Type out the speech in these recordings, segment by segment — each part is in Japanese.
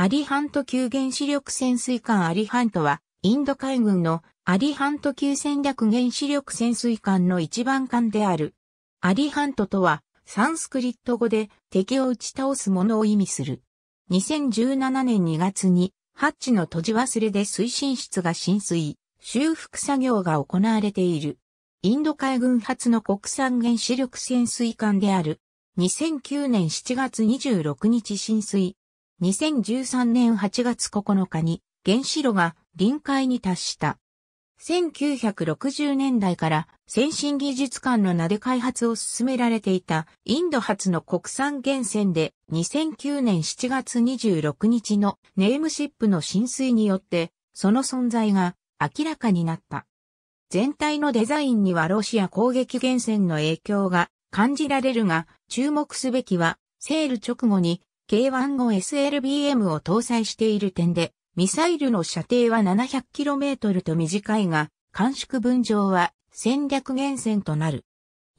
アリハント級原子力潜水艦アリハントは、インド海軍のアリハント級戦略原子力潜水艦の一番艦である。アリハントとは、サンスクリット語で敵を打ち倒すものを意味する。2017年2月に、ハッチの閉じ忘れで推進室が浸水、修復作業が行われている。インド海軍初の国産原子力潜水艦である。2009年7月26日浸水。2013年8月9日に原子炉が臨界に達した。1960年代から先進技術館の名で開発を進められていたインド発の国産源泉で2009年7月26日のネームシップの浸水によってその存在が明らかになった。全体のデザインにはロシア攻撃源泉の影響が感じられるが注目すべきはセール直後に K1-5SLBM を搭載している点で、ミサイルの射程は 700km と短いが、艦縮分上は戦略源泉となる。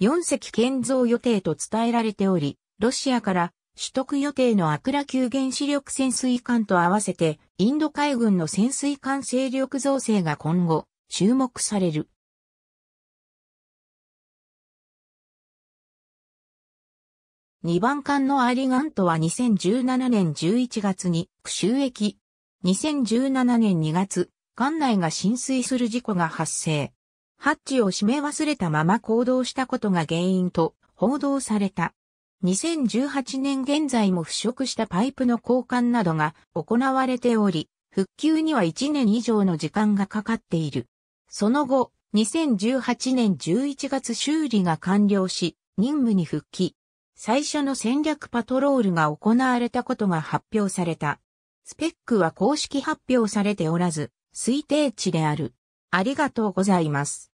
4隻建造予定と伝えられており、ロシアから取得予定のアクラ級原子力潜水艦と合わせて、インド海軍の潜水艦勢力造成が今後、注目される。2番艦のアーリガントは2017年11月に収益。駅。2017年2月、艦内が浸水する事故が発生。ハッチを閉め忘れたまま行動したことが原因と報道された。2018年現在も腐食したパイプの交換などが行われており、復旧には1年以上の時間がかかっている。その後、2018年11月修理が完了し、任務に復帰。最初の戦略パトロールが行われたことが発表された。スペックは公式発表されておらず、推定値である。ありがとうございます。